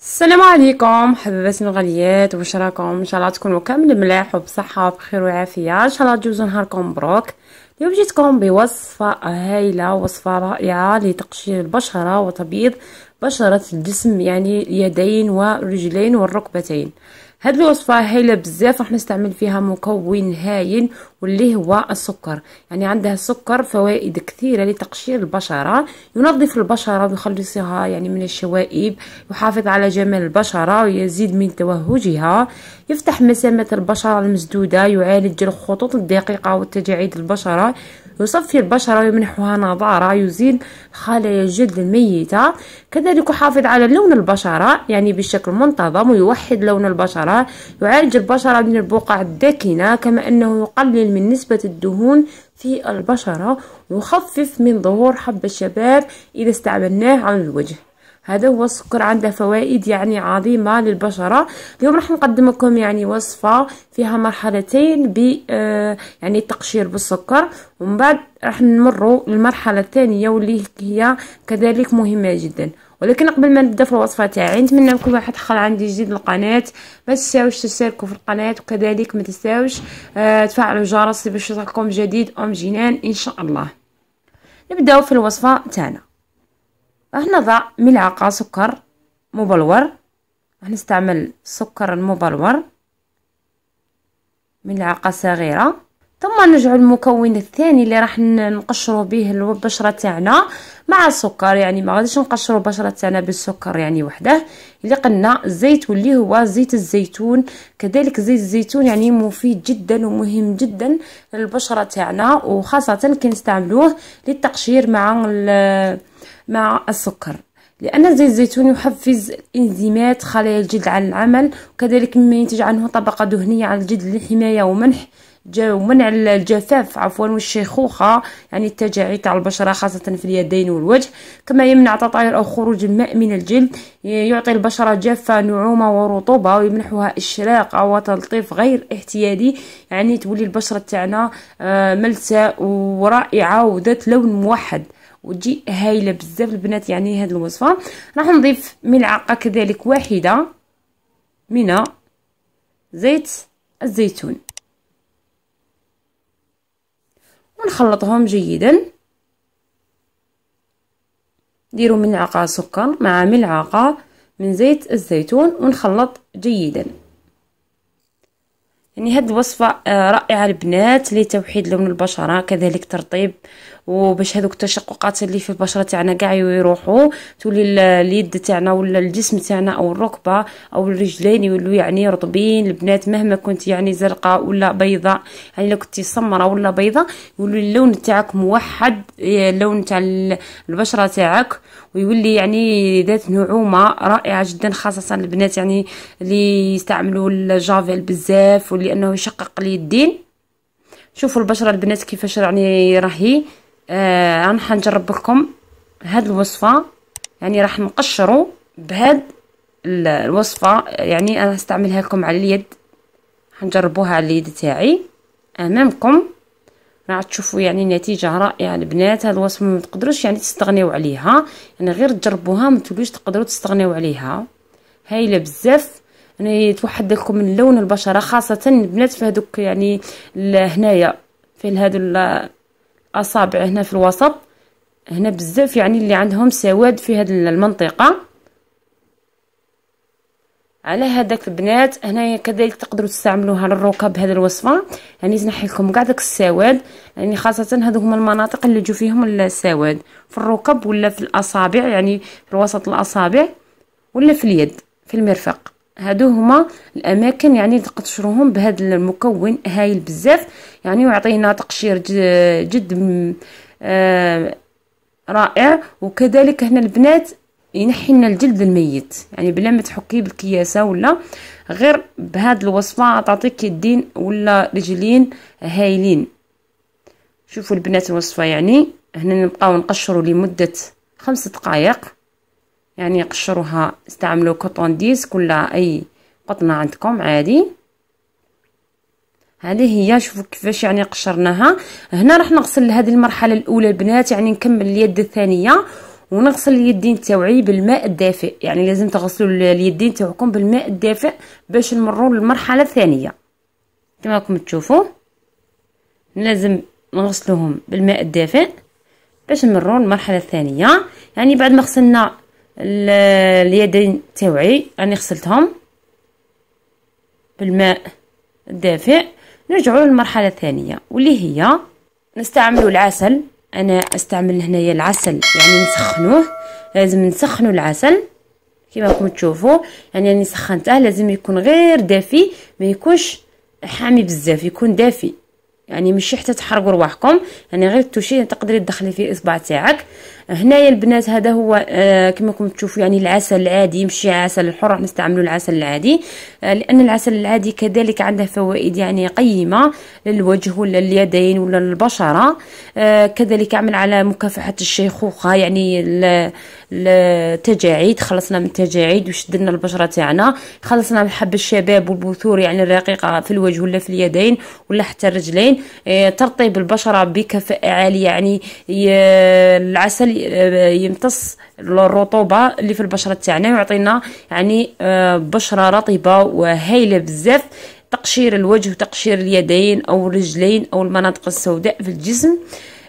السلام عليكم حبيباتي الغاليات واش راكم ان شاء الله تكونوا كامل ملاح وبصحه وبخير وعافيه ان شاء الله تجوزوا نهاركم مبروك اليوم جيتكم بوصفه هايله وصفه رائعه لتقشير البشره وتبييض بشره الجسم يعني اليدين والرجلين والركبتين هاد الوصفه هايله بزاف راح نستعمل فيها مكون هايل واللي هو السكر يعني عندها السكر فوائد كثيره لتقشير البشره ينظف البشره ويخلصها يعني من الشوائب يحافظ على جمال البشره ويزيد من توهجها يفتح مسامات البشره المسدوده يعالج الخطوط الدقيقه والتجاعيد البشره يصفي البشرة ويمنحها نضارة يزيل خلايا الجلد الميتة كذلك يحافظ على لون البشرة يعني بشكل منتظم ويوحد لون البشرة يعالج البشرة من البقع الداكنة كما أنه يقلل من نسبة الدهون في البشرة ويخفف من ظهور حب الشباب إذا استعملناه على الوجه هذا هو السكر عنده فوائد يعني عظيمة للبشرة اليوم راح نقدم لكم يعني وصفة فيها مرحلتين ب آه، يعني التقشير بالسكر ومن بعد راح نمروا للمرحلة الثانية واللي هي كذلك مهمة جدا ولكن قبل ما نبدا في الوصفه تاعي نتمنى كل واحد دخل عندي جديد للقناه ما تنساوش تشتركوا في القناه وكذلك ما تنساوش آه، تفعلوا الجرس باش يوصلكم جديد ام جنان ان شاء الله نبداو في الوصفه تاعنا راح نضع ملعقة سكر مبلور راح نستعمل السكر المبلور ملعقة صغيرة ثم نجعل المكون الثاني اللي راح نقشرو به البشره تاعنا مع السكر يعني ما غاديش نقشرو البشره تاعنا بالسكر يعني وحده اللي قلنا الزيت واللي هو زيت الزيتون كذلك زيت الزيتون يعني مفيد جدا ومهم جدا للبشره تاعنا وخاصه كنستعملوه للتقشير مع مع السكر لأن زيت الزيتون يحفز انزيمات خلايا الجلد على العمل وكذلك مما ينتج عنه طبقة دهنية على الجلد للحماية ومنح ومنع الجفاف عفوا والشيخوخة يعني التجاعيد تاع البشرة خاصة في اليدين والوجه كما يمنع تطاير أو خروج الماء من الجلد يعطي البشرة جافة نعومة ورطوبة ويمنحها إشراق أو تلطيف غير اعتيادي يعني تولي البشرة تاعنا آه، ملساء ورائعة وذات لون موحد وتجي هايله بزاف البنات يعني هاد الوصفه راح نضيف ملعقه كذلك واحده من زيت الزيتون ونخلطهم جيدا ديروا ملعقه سكر مع ملعقه من زيت الزيتون ونخلط جيدا يعني هاد الوصفة آه، رائعة البنات لتوحيد لون البشرة كذلك ترطيب وباش هذوك التشققات اللي في البشرة تاعنا كاع يروحوا تولي اليد تاعنا ولا الجسم تاعنا او الركبة او الرجلين يولوا يعني رطبين البنات مهما كنت يعني زرقاء ولا بيضاء يعني لو كنتي سمراء ولا بيضاء يولي اللون تاعك موحد اللون آه، تاع البشرة تاعك ويولي يعني ذات نعومه رائعه جدا خاصه البنات يعني اللي يستعملوا الجافيل بزاف ولانه يشقق اليدين شوفوا البشره البنات كيفاش يعني راهي آه حنجرب لكم هاد الوصفه يعني راح نقشروا بهاد الوصفه يعني انا استعملها لكم على اليد حنجربوها على اليد تاعي امامكم راح تشوفوا يعني نتيجه رائعه البنات هاد الوصفه ما تقدروش يعني تستغنيو عليها يعني غير تجربوها ما تقولوش تقدروا تستغنيو عليها هايله بزاف يعني توحد لكم من لون البشره خاصه البنات في هذوك يعني هنايا في هادو الاصابع هنا في الوسط هنا بزاف يعني اللي عندهم سواد في هاد المنطقه على هذاك البنات هنايا كذلك تقدروا تستعملوها للركاب هذه الوصفه يعني تنحي لكم كاع داك السواد يعني خاصه هذوك هما المناطق اللي يجوا فيهم السواد في الركب ولا في الاصابع يعني في وسط الاصابع ولا في اليد في المرفق هادو هما الاماكن يعني تقشروهم بهذا المكون هايل بزاف يعني يعطينا تقشير جد, جد آه، رائع وكذلك هنا البنات ينحي لنا الجلد الميت يعني بلا ما تحكيه بالكياسه ولا غير بهاد الوصفه تعطيك يدين ولا رجلين هايلين شوفوا البنات الوصفه يعني هنا نبقاو نقشروا لمده خمس دقائق يعني قشروها استعملوا كوطون ديسك ولا اي قطنه عندكم عادي هذه هي شوفوا كيفاش يعني قشرناها هنا راح نغسل هذه المرحله الاولى البنات يعني نكمل اليد الثانيه ونغسل اليدين تاوعي بالماء الدافئ يعني لازم تغسلوا اليدين تاعكم بالماء الدافئ باش نمروا للمرحله الثانيه كما راكم تشوفوا لازم نغسلوهم بالماء الدافئ باش نمروا للمرحله الثانيه يعني بعد ما غسلنا اليدين تاوعي راني غسلتهم بالماء الدافئ نرجعوا للمرحله الثانيه واللي هي نستعملوا العسل انا استعمل هنايا العسل يعني نسخنوه لازم نسخنو العسل كما راكم تشوفوا يعني راني سخنته لازم يكون غير دافي ما يكونش حامي بزاف يكون دافي يعني ماشي حتى تحرقوا رواحكم يعني غير التوشي تقدري تدخلي فيه اصبع تاعك هنايا البنات هذا هو آه، كما راكم تشوفوا يعني العسل العادي ماشي عسل الحر راح نستعملوا العسل العادي آه، لان العسل العادي كذلك عنده فوائد يعني قيمه للوجه ولا اليدين ولا البشره آه، كذلك يعمل على مكافحه الشيخوخه يعني التجاعيد خلصنا من التجاعيد وشد لنا البشره تاعنا خلصنا من حب الشباب والبثور يعني الرقيقه في الوجه ولا في اليدين ولا حتى الرجلين آه، ترطيب البشرة بكفاءة عالية يعني العسل آه، يمتص الرطوبة اللي في البشرة تاعنا ويعطينا يعني آه، بشرة رطبة وهايلة بزاف تقشير الوجه وتقشير اليدين او الرجلين او المناطق السوداء في الجسم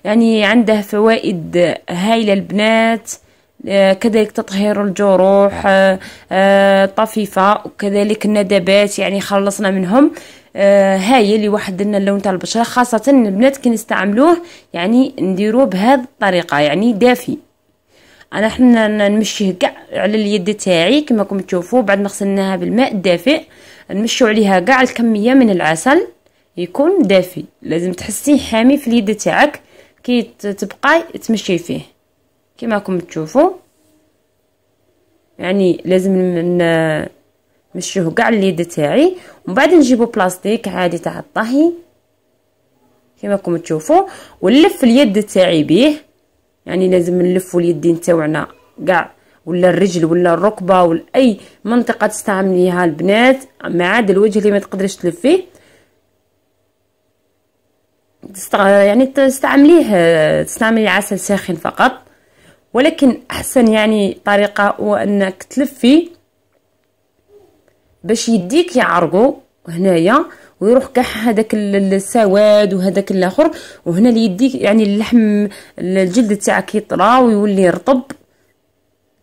يعني عنده فوائد هايلة البنات كذلك تطهير الجروح طفيفة وكذلك الندبات يعني خلصنا منهم آه، هايل واحد لنا اللون تاع البشره خاصه البنات كي نستعملوه يعني نديروه بهذه الطريقه يعني دافي انا حنا نمشيه كاع على اليد تاعي كما راكم تشوفوا بعد ما غسلناها بالماء الدافئ نمشيو عليها كاع الكميه من العسل يكون دافي لازم تحسيه حامي في اليد تاعك كي تبقاي تمشي فيه كما راكم تشوفوا يعني لازم نمشيوه كاع اليد تاعي ومن بعد نجيبو بلاستيك عادي تاع الطهي كما راكم تشوفوا ونلف اليد تاعي بيه يعني لازم نلفو اليدين تاعنا كاع ولا الرجل ولا الركبه ولا اي منطقه تستعمليها البنات ما عاد الوجه اللي ما تقدريش تلفيه يعني تستعمليه تستعملي عسل ساخن فقط ولكن احسن يعني طريقه هو انك تلفي باش يديك يعرقو هنايا ويروح كاع هذاك السواد وهذاك الاخر وهنا اللي يديك يعني اللحم الجلد تاعك يطرى ويولي رطب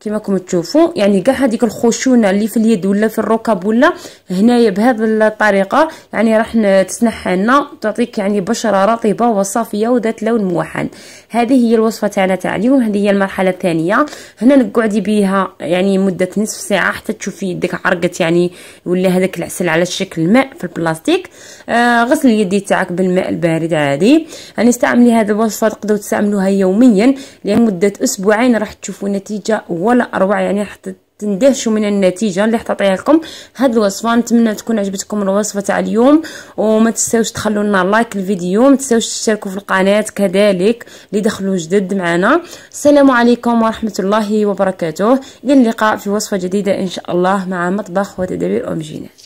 كما راكم تشوفوا يعني كاع هذيك الخشونه اللي في اليد ولا في الركب ولا هنايا بهذه الطريقه يعني راح تسنح لنا تعطيك يعني بشره رطبه وصافيه وذات لون موحد هذه هي الوصفه تاعنا تاع اليوم هذه هي المرحله الثانيه هنا نقعدي بها يعني مده نصف ساعه حتى تشوفي يدك عرقت يعني ولا هذاك العسل على شكل ماء في البلاستيك آه غسل اليد تاعك بالماء البارد عادي يعني استعملي هذه الوصفه تقدروا تستعملوها يوميا لمده اسبوعين راح تشوفوا نتيجه ولا اروع يعني راح تندهشوا من النتيجه اللي حتعطيها لكم هاد الوصفه نتمنى تكون عجبتكم الوصفه تاع اليوم وما تنساوش تخلوا لنا لايك الفيديو ما تنساوش تشتركوا في القناه كذلك اللي دخلوا جدد معنا السلام عليكم ورحمه الله وبركاته الى اللقاء في وصفه جديده ان شاء الله مع مطبخ وتدابير ام جينات